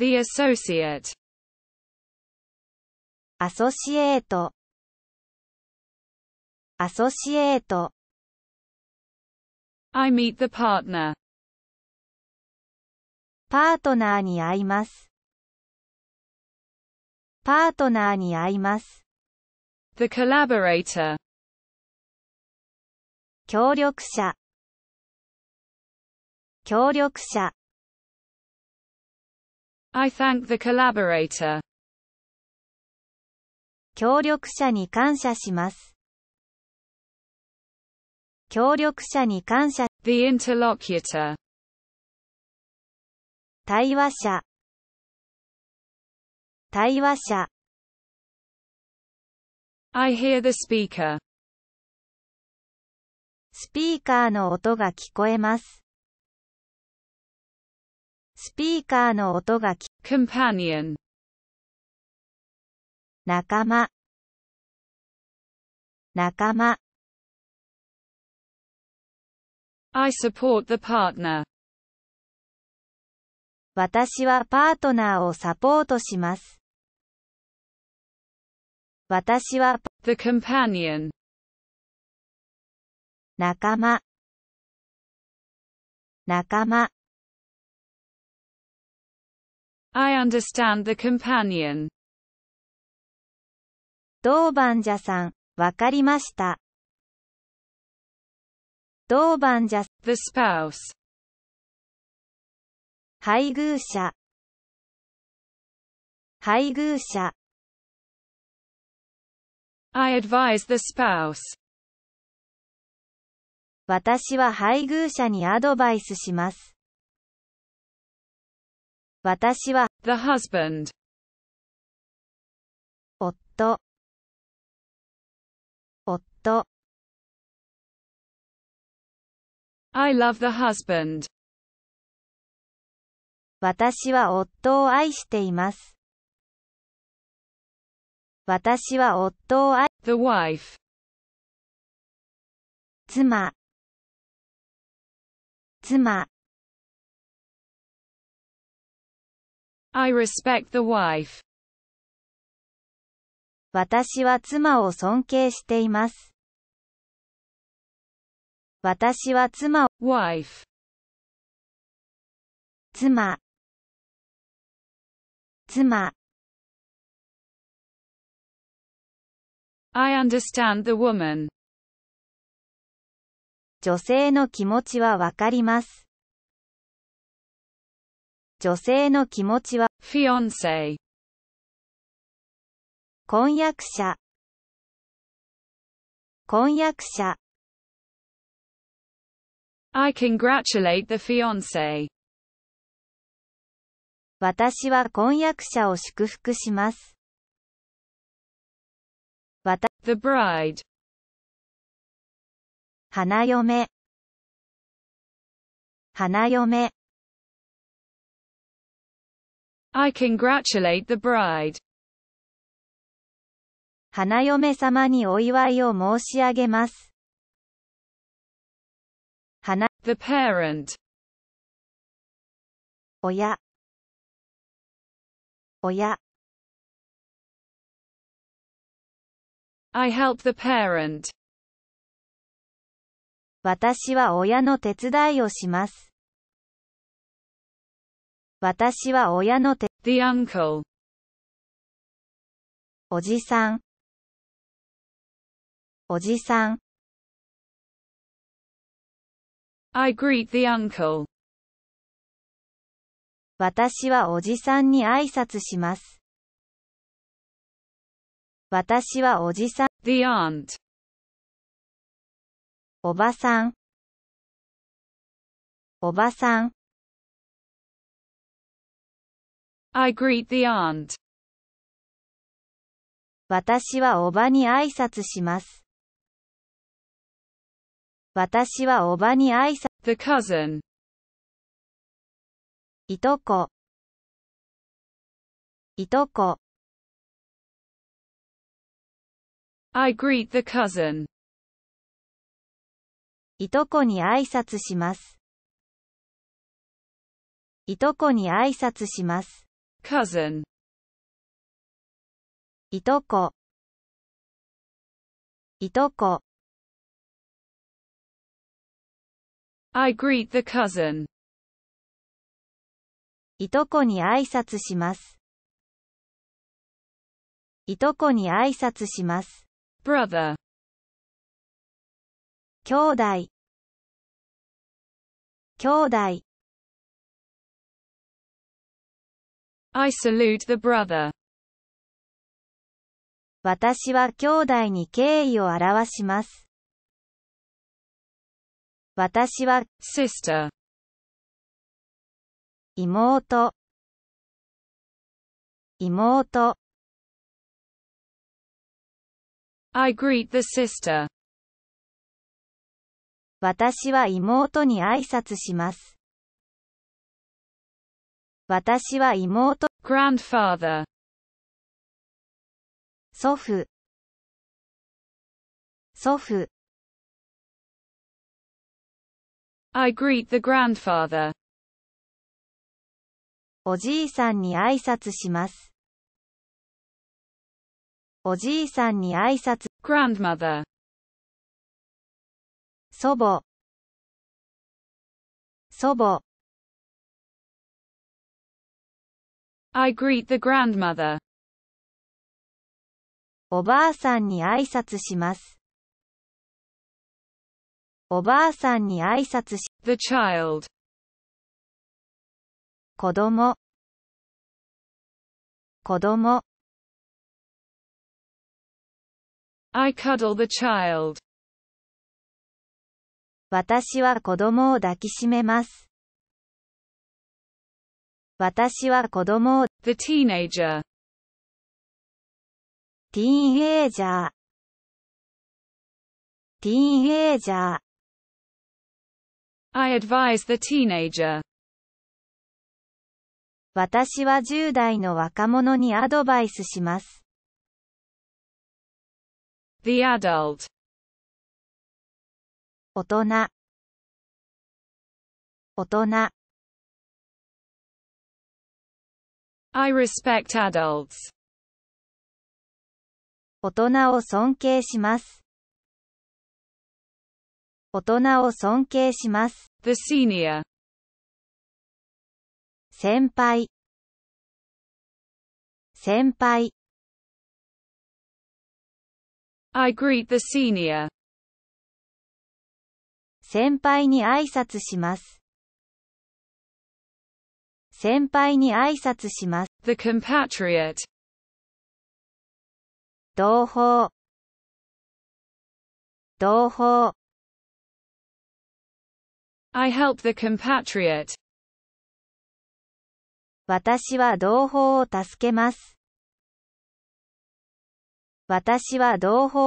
The associate. アソシエート。アソシエート。I meet the partner. パートナーに会います。パートナーに会います。The collaborator. 協力者協力者 I thank the collaborator. 協力者に感謝します。協力者に感謝。The interlocutor. 対話者。対話者。I hear the speaker. スピーカーの音が聞こえます。スピーカーの音が聞く。companion 仲間仲間 I support the partner 私はパートナーをサポートします。私は the companion 仲間仲間 I understand the companion. 当番者さん、わかりました。当番者 The spouse 配偶者配偶者 I advise the spouse 私は配偶者にアドバイスします。私は the husband 夫夫 I love the husband 私は夫を愛しています私は夫を愛 the wife 妻妻 I respect the wife. 私は妻を尊敬しています。私は妻を wife 妻妻 I understand the woman 女性の気持ちはわかります。女性の気持ちは fiance 婚約者婚約者 I congratulate the fiance 私は婚約者を祝福します。The bride 花嫁花嫁 I congratulate the bride. 花嫁様にお祝いを申し上げます。花 The parent 親親 I help the parent 私は親の手伝いをします。私は親の手。The uncle. おじさん。おじさん。I greet the uncle. 私はおじさんに挨拶します。私はおじさん。The aunt. おばさん。おばさん。I greet the aunt. 私はおばに挨拶します。私はおばに挨拶。The cousin. いとこ。いとこ。I greet the cousin. いとこに挨拶します。いとこに挨拶します。cousin いとこいとこ I greet the cousin いとこに挨拶しますいとこに挨拶します brother 兄弟兄弟 I salute the brother. 私は兄弟に敬意を表します。私は、sister 妹妹 I greet the sister 私は妹に挨拶します。私は妹 grandfather 祖父祖父 I greet the grandfather おじいさんに挨拶しますおじいさんに挨拶 grandmother 祖母祖母 I greet the grandmother. おばあさんに挨拶します。おばあさんに挨拶し、The child 子供子供 I cuddle the child 私は子供を抱きしめます。私は子供を、the teenager, teenager, teenager, I advise the teenager, 私は10代の若者にアドバイスします。the adult, 大人、大人、I respect adults. 大人を尊敬します。大人を尊敬します。The senior. 先輩先輩 I greet the senior. 先輩に挨拶します。先輩に挨拶します。The compatriot 同胞同胞 I help the compatriot 私は同胞を助けます。私は同胞